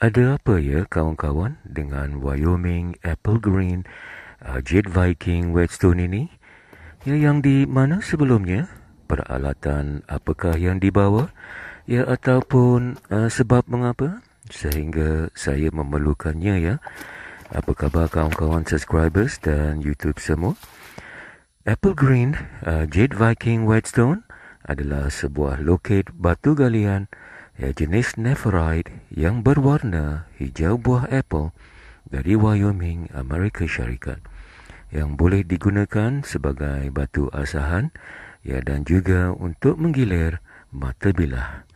Ada apa ya kawan-kawan dengan Wyoming Apple Green uh, Jade Viking Whetstone ini? Ya yang di mana sebelumnya? Peralatan apakah yang dibawa? Ya ataupun uh, sebab mengapa sehingga saya memerlukannya ya? Apa khabar kawan-kawan subscribers dan YouTube semua? Apple Green uh, Jade Viking Whetstone adalah sebuah loket batu galian ya jenis nephrite yang berwarna hijau buah apple dari Wyoming, Amerika Syarikat yang boleh digunakan sebagai batu asahan ya dan juga untuk menggilir mata bilah.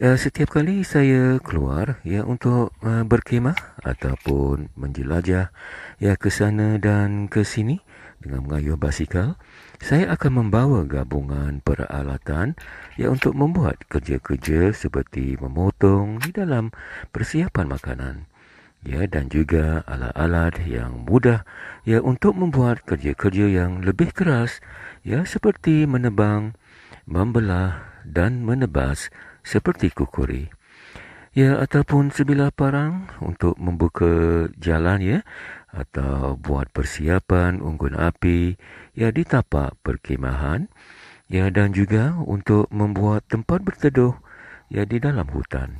Ya, setiap kali saya keluar ya untuk uh, eh, berkemah ataupun menjelajah ya ke sana dan ke sini dengan mengayuh basikal, saya akan membawa gabungan peralatan ya untuk membuat kerja-kerja seperti memotong di dalam persiapan makanan. Ya dan juga alat-alat yang mudah ya untuk membuat kerja-kerja yang lebih keras ya seperti menebang, membelah dan menebas seperti kukuri. Ya ataupun sebilah parang untuk membuka jalan ya atau buat persiapan unggun api ya di tapak perkemahan ya dan juga untuk membuat tempat berteduh ya di dalam hutan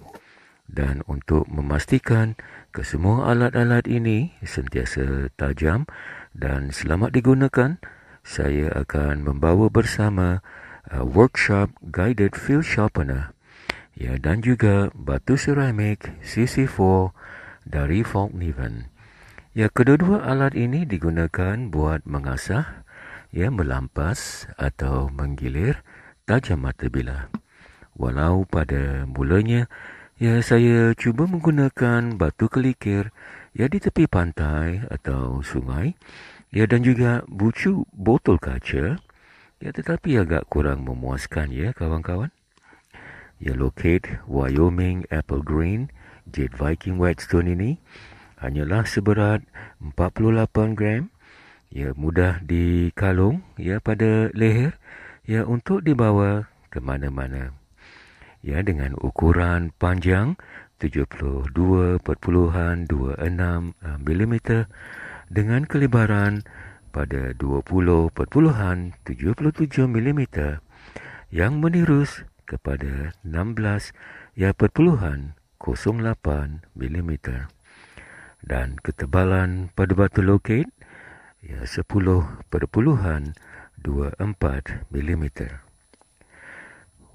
dan untuk memastikan kesemua alat-alat ini sentiasa tajam dan selamat digunakan saya akan membawa bersama uh, workshop guided field sharpener ya dan juga batu seramik CC4 dari Falkniven. Niven Ya, kedua-dua alat ini digunakan buat mengasah, ya, melampas atau menggilir tajam mata bilah. Walau pada mulanya, ya, saya cuba menggunakan batu kelikir, ya, di tepi pantai atau sungai, ya, dan juga bucu botol kaca, ya, tetapi agak kurang memuaskan, ya, kawan-kawan. Ya, locate Wyoming Apple Green Jade Viking Whetstone ini, hanyalah seberat 48 gram ya mudah dikalung ya pada leher ya untuk dibawa ke mana-mana ya dengan ukuran panjang 72.26 eh, mm dengan kelebaran pada 20.77 mm yang menerus kepada 16.08 ya, mm dan ketebalan pada batu loket ya per ia 10.24 mm.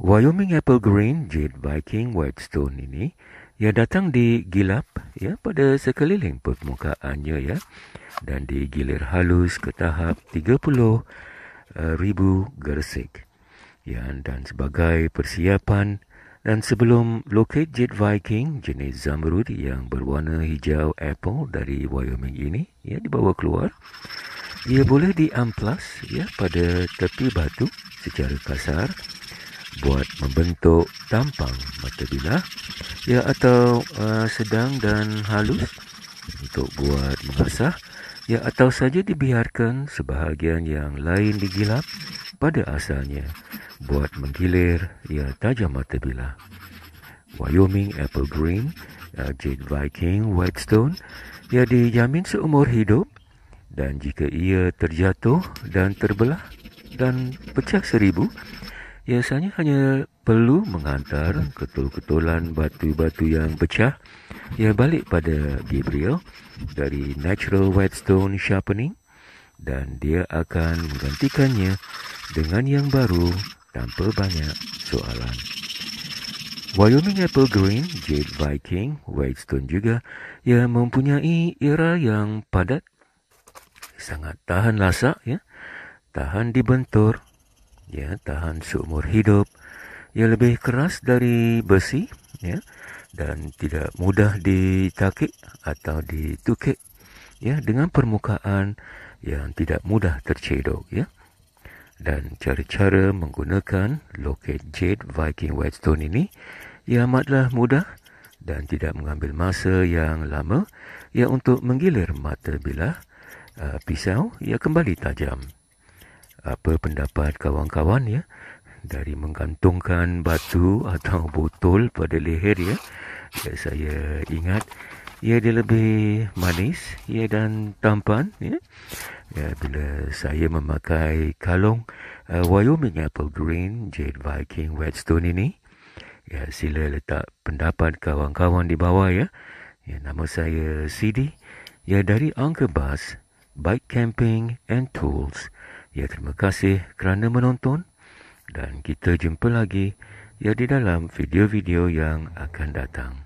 Wyoming Apple Green Jade Viking White Stone ini ia datang di gilap ya pada sekeliling permukaannya ya dan digilir halus ke tahap 30 eh, ribu gersik ya dan sebagai persiapan dan sebelum locate Jet Viking jenis Zamrud yang berwarna hijau apple dari Wyoming ini, ya dibawa keluar, ia boleh diamplas ya pada tepi batu secara kasar buat membentuk tampang mata bilah ya atau uh, sedang dan halus untuk buat mengasah ya atau saja dibiarkan sebahagian yang lain digilap pada asalnya buat menggilir ia tajam mata bila. Wyoming Apple Green, uh, Jade Viking Whitestone, ia dijamin seumur hidup dan jika ia terjatuh dan terbelah dan pecah seribu, biasanya hanya perlu menghantar ketul-ketulan batu-batu yang pecah ia balik pada Gabriel dari Natural Whitestone Sharpening dan dia akan menggantikannya dengan yang baru dan berbanyak soalan. Wyoming Apple Green, Jade Viking, Whitestone juga ya mempunyai era yang padat. Sangat tahan lasak, ya. tahan dibentur, ya. tahan seumur hidup. Ia lebih keras dari besi ya. dan tidak mudah ditakik atau ditukik ya. dengan permukaan yang tidak mudah tercedok. Ya dan cara-cara menggunakan loket jade Viking Whetstone ini ia amatlah mudah dan tidak mengambil masa yang lama ia untuk menggilir mata bilah uh, pisau ia kembali tajam. Apa pendapat kawan-kawan ya? Dari menggantungkan batu atau botol pada leher ya? ya saya ingat ia dia lebih manis ia dan tampan ya ya bila saya memakai kalung uh, Wyoming Apple Green Jade Viking Redstone ini ya sila letak pendapat kawan-kawan di bawah ya ya nama saya CD ya dari Uncle Bus Bike Camping and Tools ya terima kasih kerana menonton dan kita jumpa lagi ya di dalam video-video yang akan datang